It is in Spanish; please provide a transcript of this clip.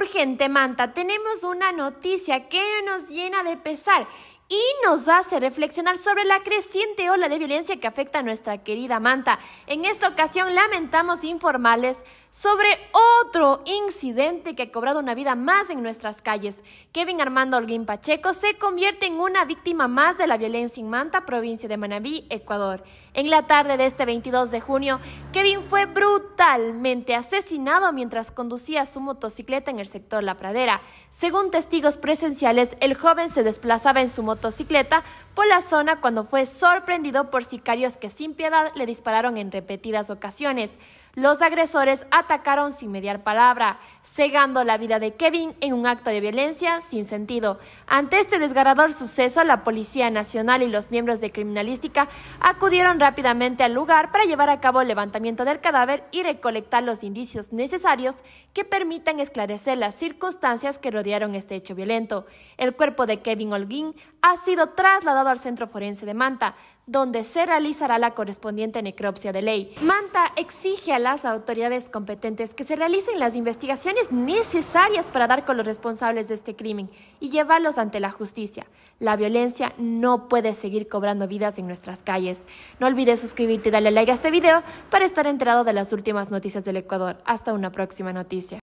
Urgente, Manta, tenemos una noticia que nos llena de pesar y nos hace reflexionar sobre la creciente ola de violencia que afecta a nuestra querida Manta. En esta ocasión lamentamos informarles sobre otro incidente que ha cobrado una vida más en nuestras calles. Kevin Armando Olguín Pacheco se convierte en una víctima más de la violencia en Manta, provincia de Manabí, Ecuador. En la tarde de este 22 de junio, Kevin fue brutalmente asesinado mientras conducía su motocicleta en el sector La Pradera. Según testigos presenciales, el joven se desplazaba en su motocicleta motocicleta por la zona cuando fue sorprendido por sicarios que sin piedad le dispararon en repetidas ocasiones. Los agresores atacaron sin mediar palabra, cegando la vida de Kevin en un acto de violencia sin sentido. Ante este desgarrador suceso, la Policía Nacional y los miembros de criminalística acudieron rápidamente al lugar para llevar a cabo el levantamiento del cadáver y recolectar los indicios necesarios que permitan esclarecer las circunstancias que rodearon este hecho violento. El cuerpo de Kevin Holguín ha sido trasladado al Centro Forense de Manta, donde se realizará la correspondiente necropsia de ley. Manta exige a las autoridades competentes que se realicen las investigaciones necesarias para dar con los responsables de este crimen y llevarlos ante la justicia. La violencia no puede seguir cobrando vidas en nuestras calles. No olvides suscribirte y darle like a este video para estar enterado de las últimas noticias del Ecuador. Hasta una próxima noticia.